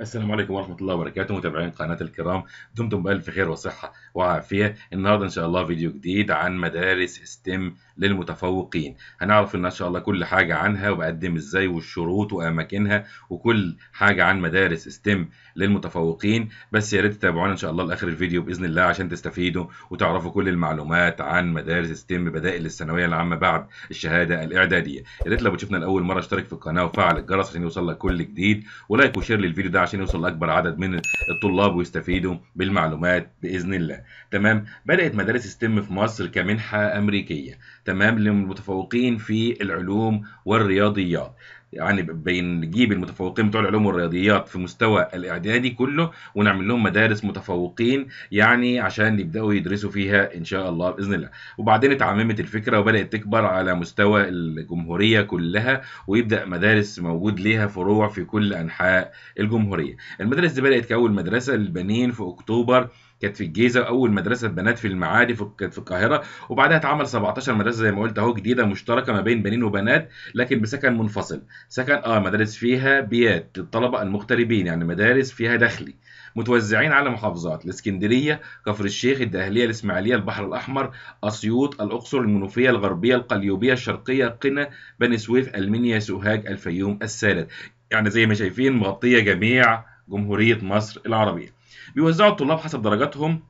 السلام عليكم ورحمة الله وبركاته متابعين قناة الكرام دمتم بألف خير وصحة وعافية النهاردة إن شاء الله فيديو جديد عن مدارس ستيم للمتفوقين هنعرف ان شاء الله كل حاجه عنها وبقدم ازاي والشروط واماكنها وكل حاجه عن مدارس ستيم للمتفوقين بس يا ريت تتابعونا ان شاء الله لاخر الفيديو باذن الله عشان تستفيدوا وتعرفوا كل المعلومات عن مدارس ستيم بدائل الثانويه العامه بعد الشهاده الاعداديه يا ريت لو بتشوفنا لاول مره اشترك في القناه وفعل الجرس عشان يوصل لك كل جديد ولايك وشير للفيديو ده عشان يوصل لاكبر عدد من الطلاب ويستفيدوا بالمعلومات باذن الله تمام بدات مدارس ستيم في مصر كمنحه امريكيه تمام للمتفوقين في العلوم والرياضيات يعني بنجيب المتفوقين بتوع العلوم والرياضيات في مستوى الاعدادي كله ونعمل لهم مدارس متفوقين يعني عشان يبداوا يدرسوا فيها ان شاء الله باذن الله وبعدين اتعممت الفكره وبدات تكبر على مستوى الجمهوريه كلها ويبدا مدارس موجود ليها فروع في كل انحاء الجمهوريه المدارس دي بدات كاول مدرسه للبنين في اكتوبر كانت في الجيزه اول مدرسه بنات في المعادي في كانت في القاهره وبعدها اتعمل 17 مدرسه زي ما قلت اهو جديده مشتركه ما بين بنين وبنات لكن بسكن منفصل سكن اه مدارس فيها بيات للطلبه المغتربين يعني مدارس فيها داخلي متوزعين على محافظات الاسكندريه كفر الشيخ الدقهليه الاسماعيليه البحر الاحمر اسيوط الاقصر المنوفيه الغربيه القليوبيه الشرقيه قنا بني سويف المنيا سوهاج الفيوم السادات يعني زي ما شايفين مغطيه جميع جمهوريه مصر العربيه بيوزعوا الطلاب حسب درجاتهم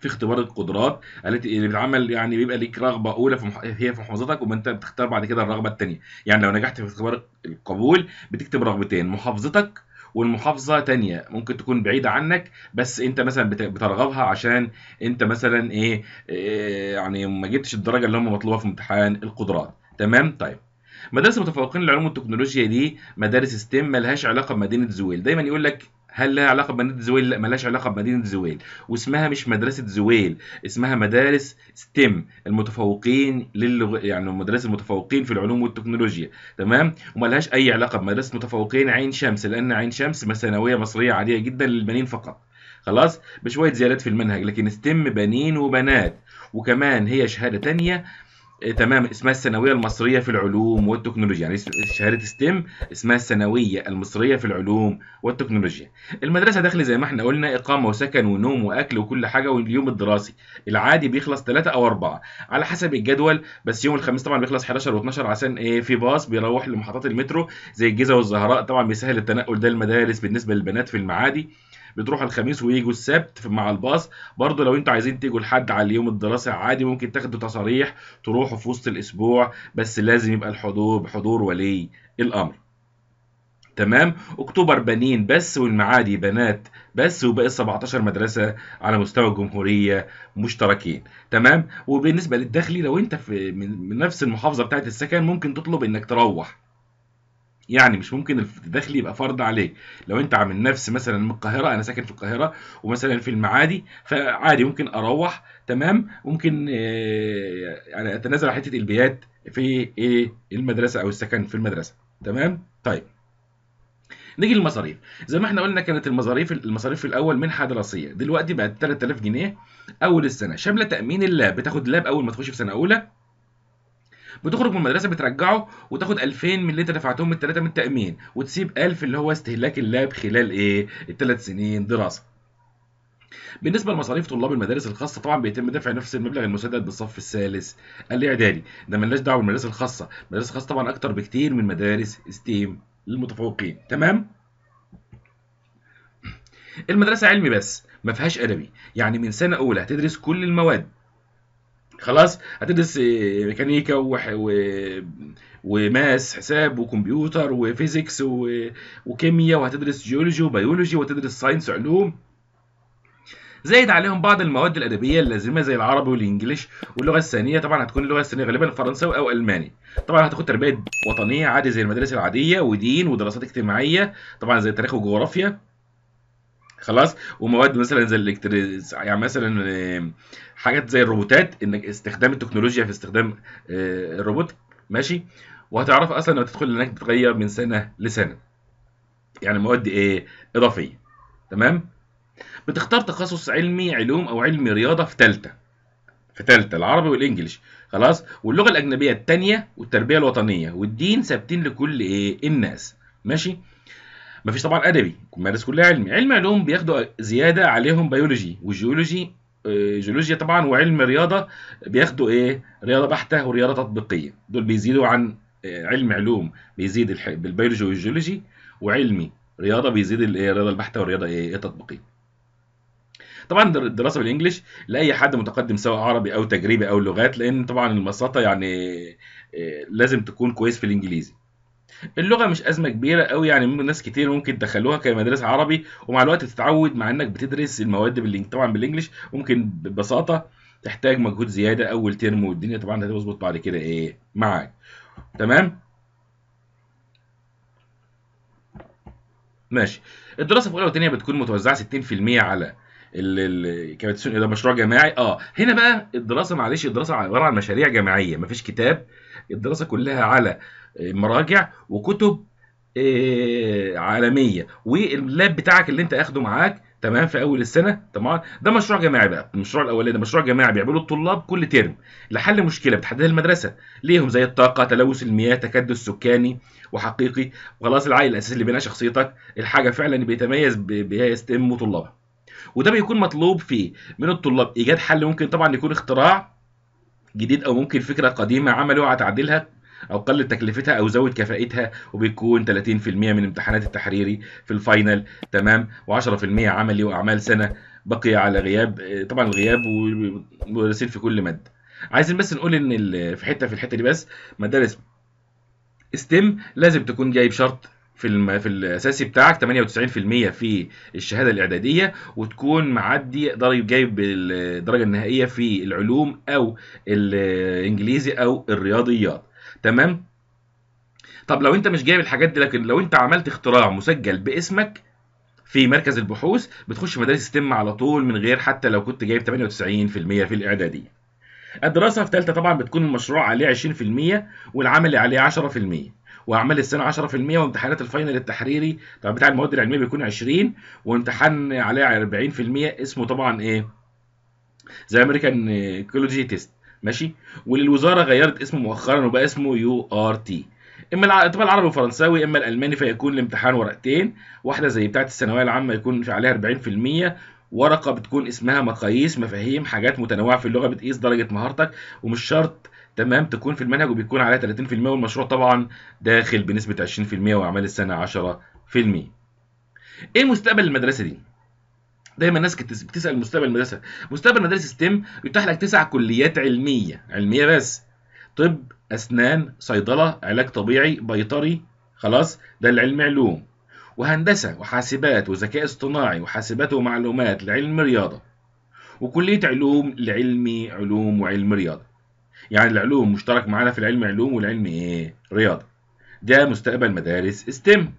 في اختبار القدرات التي اللي يعني بيتعمل يعني بيبقى ليك رغبه اولى في مح... هي في محافظتك وانت بتختار بعد كده الرغبه الثانيه يعني لو نجحت في اختبار القبول بتكتب رغبتين محافظتك والمحافظة تانية ممكن تكون بعيدة عنك بس انت مثلا بترغبها عشان انت مثلا ايه, إيه يعني ما جبتش الدرجة اللي هم مطلوبة في امتحان القدرات تمام طيب مدارس متفوقين للعلوم والتكنولوجيا دي مدارس ستيم ملهاش علاقة بمدينة زويل دايما يقول لك هل لها علاقه بمدينه زويل لا مالهاش علاقه بمدينه زويل واسمها مش مدرسه زويل اسمها مدارس ستيم المتفوقين للغ... يعني مدارس المتفوقين في العلوم والتكنولوجيا تمام ومالهاش اي علاقه بمدرسه متفوقين عين شمس لان عين شمس ثانويه مصريه عاديه جدا للبنين فقط خلاص بشويه زيادات في المنهج لكن ستيم بنين وبنات وكمان هي شهاده تانية إيه، تمام اسمها الثانويه المصريه في العلوم والتكنولوجيا يعني شهاده ستيم اسمها الثانويه المصريه في العلوم والتكنولوجيا المدرسه داخل زي ما احنا قلنا اقامه وسكن ونوم واكل وكل حاجه واليوم الدراسي العادي بيخلص 3 او 4 على حسب الجدول بس يوم الخميس طبعا بيخلص 11 و12 عشان ايه في باص بيروح لمحطات المترو زي الجيزه والزهراء طبعا بيسهل التنقل ده المدارس بالنسبه للبنات في المعادي بتروحوا الخميس ويجوا السبت مع الباص برضو لو انتوا عايزين تيجوا لحد على اليوم الدراسي عادي ممكن تاخدوا تصاريح تروحوا في وسط الاسبوع بس لازم يبقى الحضور بحضور ولي الامر تمام اكتوبر بنين بس والمعادي بنات بس وباقي 17 مدرسه على مستوى الجمهوريه مشتركين تمام وبالنسبه للداخلي لو انت في من نفس المحافظه بتاعت السكن ممكن تطلب انك تروح يعني مش ممكن الدخل يبقى فرض عليك لو انت عامل نفس مثلا من القاهره انا ساكن في القاهره ومثلا في المعادي فعادي ممكن اروح تمام ممكن آه، يعني اتنازل عن حته البيات في ايه المدرسه او السكن في المدرسه تمام طيب نيجي للمصاريف زي ما احنا قلنا كانت المصاريف المصاريف في الاول منحه دراسيه دلوقتي بقت 3000 جنيه اول السنه شامله تامين اللاب بتاخد لاب اول ما تخش في سنه اولى بتخرج من المدرسه بترجعه وتاخد 2000 من اللي انت دفعتهم من الثلاثه من التامين وتسيب 1000 اللي هو استهلاك اللاب خلال ايه الثلاث سنين دراسه بالنسبة لمصاريف طلاب المدارس الخاصة طبعا بيتم دفع نفس المبلغ المسدد بالصف الثالث الإعدادي ده ملناش دعوة بالمدارس الخاصة، المدارس الخاصة طبعا أكتر بكتير من مدارس ستيم للمتفوقين، تمام؟ المدرسة علمي بس ما فيهاش أدبي، يعني من سنة أولى هتدرس كل المواد خلاص هتدرس آه، ميكانيكا وح... و... وماس حساب وكمبيوتر وفيزيكس و... وكيمياء وهتدرس جيولوجي وبيولوجي وهتدرس ساينس وعلوم زايد عليهم بعض المواد الادبيه اللازمه زي العربي والانجليش واللغه الثانيه طبعا هتكون اللغه الثانيه غالبا فرنساوي او الماني طبعا هتاخد تربيه وطنيه عادي زي المدارس العاديه ودين ودراسات اجتماعيه طبعا زي تاريخ وجغرافيا خلاص ومواد مثلا زي الالكتريز يعني مثلا آه، حاجات زي الروبوتات انك استخدام التكنولوجيا في استخدام آه، الروبوت ماشي وهتعرف اصلا لما تدخل هناك تتغير من سنه لسنه يعني مواد ايه اضافيه تمام بتختار تخصص علمي علوم او علمي رياضه في ثالثه في ثالثه العربي والانجليش خلاص واللغه الاجنبيه الثانيه والتربيه الوطنيه والدين ثابتين لكل ايه الناس ماشي مفيش طبعا ادبي مارس كلها علمي علم علوم بياخدوا زياده عليهم بيولوجي والجيولوجي جيولوجيا طبعا وعلم رياضه بياخدوا ايه رياضه بحته ورياضه تطبيقيه دول بيزيدوا عن آه، علم علوم بيزيد بالبيولوجي والجيولوجي وعلمي رياضه بيزيد الايه؟ الرياضه البحته والرياضه ايه التطبيقيه إيه طبعا الدراسه بالانجلش لاي حد متقدم سواء عربي او تجريبي او لغات لان طبعا البساطه يعني آه، لازم تكون كويس في الانجليزي اللغه مش ازمه كبيره قوي يعني ناس كتير ممكن دخلوها كمدرسه عربي ومع الوقت تتعود مع انك بتدرس المواد بالانج... طبعا بالانجلش ممكن ببساطه تحتاج مجهود زياده اول ترم والدنيا طبعا هتظبط بعد كده ايه معاك تمام ماشي الدراسه في اولى وثانيه بتكون متوزعه 60% على الكابتسون ده مشروع جماعي اه هنا بقى الدراسه معلش الدراسه عباره عن مشاريع جماعيه مفيش كتاب الدراسه كلها على آه، مراجع وكتب آه، عالميه واللاب بتاعك اللي انت اخده معاك تمام في اول السنه تمام ده مشروع جماعي بقى المشروع الاولاني ده مشروع جماعي بيعمله الطلاب كل ترم لحل مشكله بتحددها المدرسه ليهم زي الطاقه تلوث المياه تكدس سكاني وحقيقي وخلاص العائل الاساسي اللي بناء شخصيتك الحاجه فعلا بيتميز بها يستم وطلابها وده بيكون مطلوب فيه من الطلاب ايجاد حل ممكن طبعا يكون اختراع جديد او ممكن فكره قديمه عملوها تعديلها او قلل تكلفتها او زود كفائتها وبيكون 30% من امتحانات التحريري في الفاينل تمام و10% عملي واعمال سنه بقي على غياب طبعا الغياب ورسيل في كل ماده عايزين بس نقول ان في حته في الحته دي بس مدارس ستيم لازم تكون جايب شرط في في الاساسي بتاعك 98% في الشهاده الاعداديه وتكون معدي ضرب جايب الدرجه النهائيه في العلوم او الانجليزي او الرياضيات تمام طب لو انت مش جايب الحاجات دي لكن لو انت عملت اختراع مسجل باسمك في مركز البحوث بتخش مدارس ستيم على طول من غير حتى لو كنت جايب 98% في الاعداديه الدراسه في ثالثه طبعا بتكون المشروع عليه 20% والعمل عليه 10% واعمال السنه 10% وامتحانات الفاينل التحريري طبعا بتاع المواد العلميه بيكون 20 وامتحان عليه 40% اسمه طبعا ايه زي امريكان كولوجي تيست ماشي وللوزاره غيرت اسمه مؤخرا وبقى اسمه يو ار تي اما الطب العربي والفرنساوي اما الالماني فيكون الامتحان ورقتين واحده زي بتاعه الثانويه العامه يكون عليها 40% ورقه بتكون اسمها مقاييس مفاهيم حاجات متنوعه في اللغه بتقيس درجه مهارتك ومش شرط تمام تكون في المنهج وبيكون عليها 30% والمشروع طبعا داخل بنسبه 20% واعمال السنه 10% ايه مستقبل المدرسه دي دايما الناس كانت بتسال مستقبل المدرسه مستقبل مدارس ستيم بيتاح لك تسع كليات علميه علميه بس طب اسنان صيدله علاج طبيعي بيطري خلاص ده العلم علوم وهندسه وحاسبات وذكاء اصطناعي وحاسبات ومعلومات لعلم رياضه وكليه علوم لعلمي علوم وعلم رياضه يعني العلوم مشترك معانا في العلم علوم والعلم ايه رياضه ده مستقبل مدارس ستيم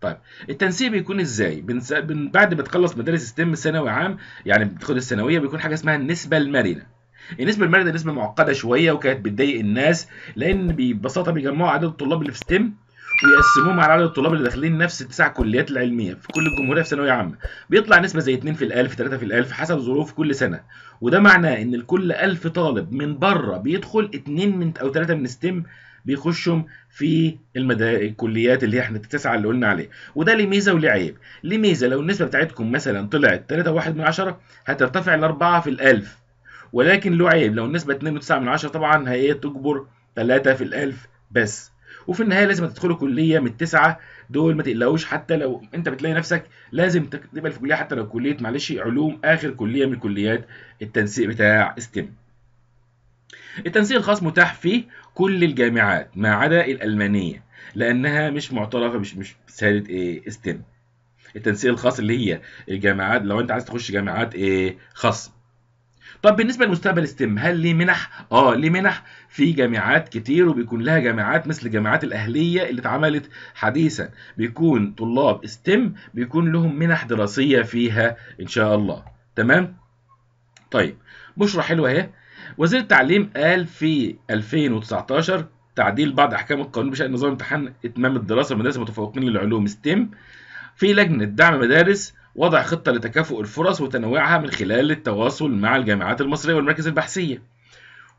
طيب التنسيق بيكون ازاي؟ بنس... بن... بعد ما تخلص مدارس ستيم ثانوي عام يعني بتدخل الثانويه بيكون حاجه اسمها النسبه المرنه. النسبه المرنه نسبه معقده شويه وكانت بتضايق الناس لان ببساطه بيجمعوا عدد الطلاب اللي في ستيم ويقسموهم على عدد الطلاب اللي داخلين نفس التسع كليات العلميه في كل الجمهوريه في ثانويه عامه بيطلع نسبه زي 2 في ال 1000 3 في ال 1000 حسب ظروف كل سنه وده معناه ان لكل 1000 طالب من بره بيدخل 2 من او 3 من ستيم بيخشوا في الكليات اللي احنا التسعه اللي قلنا عليها وده ليه ميزه وليه عيب ليه ميزه لو النسبه بتاعتكم مثلا طلعت 3.1 من عشرة هترتفع ل 4 في الالف ولكن له عيب لو النسبه 2.9 من عشرة طبعا هي تجبر 3 في الالف بس وفي النهايه لازم تدخلوا كليه من التسعه دول ما تقلقوش حتى لو انت بتلاقي نفسك لازم تقبل في كليه حتى لو كليه معلش علوم اخر كليه من كليات التنسيق بتاع ستيم التنسيق الخاص متاح فيه كل الجامعات ما عدا الألمانية لأنها مش معترفة مش مش سهلة إيه ستيم التنسيق الخاص اللي هي الجامعات لو أنت عايز تخش جامعات إيه خاصة طب بالنسبة لمستقبل ستيم هل ليه منح؟ اه ليه منح في جامعات كتير وبيكون لها جامعات مثل الجامعات الأهلية اللي اتعملت حديثا بيكون طلاب ستيم بيكون لهم منح دراسية فيها إن شاء الله تمام؟ طيب بشرة حلوة اهي وزير التعليم قال في 2019 تعديل بعض احكام القانون بشان نظام امتحان اتمام الدراسه المدارس المتفوقين للعلوم ستيم في لجنه دعم مدارس وضع خطه لتكافؤ الفرص وتنويعها من خلال التواصل مع الجامعات المصريه والمراكز البحثيه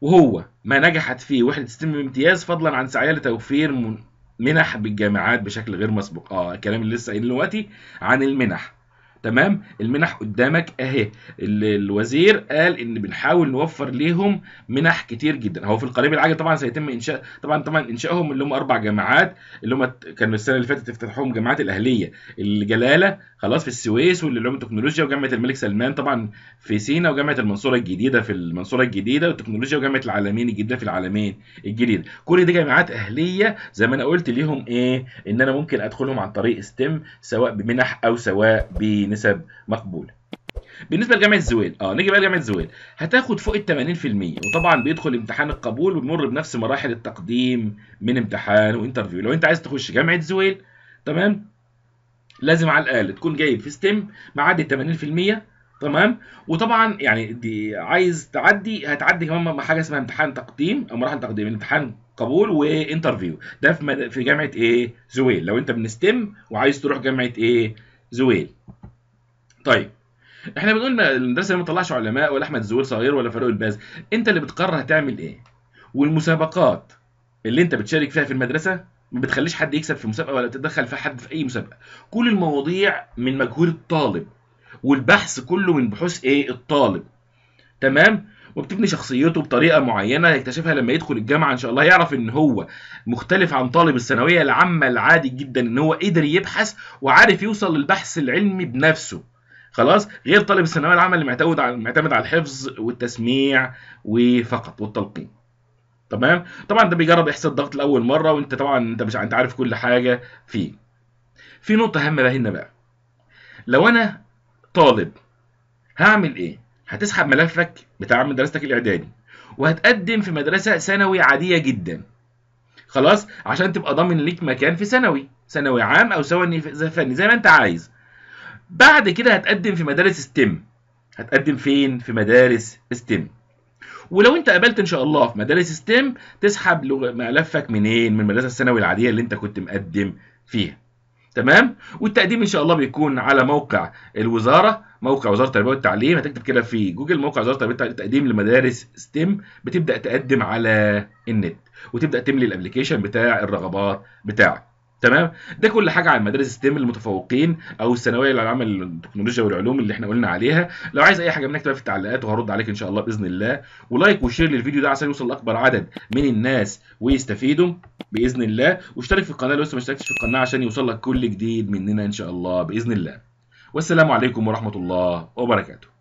وهو ما نجحت فيه وحده ستيم بامتياز فضلا عن سعيها لتوفير منح بالجامعات بشكل غير مسبوق اه الكلام اللي لسه قايل دلوقتي عن المنح تمام المنح قدامك اهي الوزير قال ان بنحاول نوفر ليهم منح كتير جدا هو في القريب العاجل طبعا سيتم انشاء طبعا طبعا انشائهم اللي هم اربع جامعات اللي هم كانوا السنه اللي فاتت افتتحوهم جامعات الاهليه الجلاله خلاص في السويس والعلوم التكنولوجيا وجامعه الملك سلمان طبعا في سينا وجامعه المنصوره الجديده في المنصوره الجديده والتكنولوجيا وجامعه العالمين الجديده في العالمين الجديده كل دي جامعات اهليه زي ما انا قلت ليهم ايه ان انا ممكن ادخلهم عن طريق ستيم سواء بمنح او سواء بن نسب مقبوله بالنسبه لجامعه الزويل اه نيجي بقى لجامعه الزويل هتاخد فوق ال 80% وطبعا بيدخل امتحان القبول وبيمر بنفس مراحل التقديم من امتحان وانترفيو لو انت عايز تخش جامعه الزويل تمام لازم على الاقل تكون جايب في ستيم معدي 80% تمام وطبعا يعني دي عايز تعدي هتعدي كمان حاجه اسمها امتحان تقديم او مراحل تقديم امتحان قبول وانترفيو ده في جامعه ايه زويل لو انت من ستيم وعايز تروح جامعه ايه زويل طيب احنا بنقول ما المدرسه ما طلعش علماء ولا احمد زويل صغير ولا فاروق الباز انت اللي بتقرر هتعمل ايه والمسابقات اللي انت بتشارك فيها في المدرسه ما بتخليش حد يكسب في مسابقه ولا تتدخل في حد في اي مسابقه كل المواضيع من مجهود الطالب والبحث كله من بحوث ايه الطالب تمام وبتبني شخصيته بطريقه معينه هيكتشفها لما يدخل الجامعه ان شاء الله يعرف ان هو مختلف عن طالب الثانويه العامه العادي جدا ان هو قدر يبحث وعارف يوصل للبحث العلمي بنفسه خلاص غير طالب الثانويه العامه اللي معتمد على معتمد على الحفظ والتسميع وفقط والتلقين تمام طبعا ده بيجرب احساس الضغط لاول مره وانت طبعا انت مش انت عارف كل حاجه فيه في نقطه هامه بقى هنا بقى لو انا طالب هعمل ايه هتسحب ملفك بتاع مدرستك الاعدادي وهتقدم في مدرسه ثانوي عاديه جدا خلاص عشان تبقى ضامن ليك مكان في ثانوي ثانوي عام او ثانوي فني زي ما انت عايز بعد كده هتقدم في مدارس ستيم e هتقدم فين في مدارس ستيم e ولو انت قابلت ان شاء الله في مدارس ستيم e تسحب ملفك منين من المدرسه الثانوي العاديه اللي انت كنت مقدم فيها تمام والتقديم ان شاء الله بيكون على موقع الوزاره موقع وزاره التربيه والتعليم هتكتب كده في جوجل موقع وزاره التربيه والتعليم تقديم لمدارس ستيم بتبدا تقدم على النت وتبدا تملي الابلكيشن بتاع الرغبات بتاعك تمام ده كل حاجه عن مدارس ستيم المتفوقين او الثانويه العامه للتكنولوجيا والعلوم اللي احنا قلنا عليها لو عايز اي حاجه منك تبقى في التعليقات وهرد عليك ان شاء الله باذن الله ولايك وشير للفيديو ده عشان يوصل لاكبر عدد من الناس ويستفيدوا باذن الله واشترك في القناه لو لسه ما اشتركتش في القناه عشان يوصل لك كل جديد مننا ان شاء الله باذن الله والسلام عليكم ورحمه الله وبركاته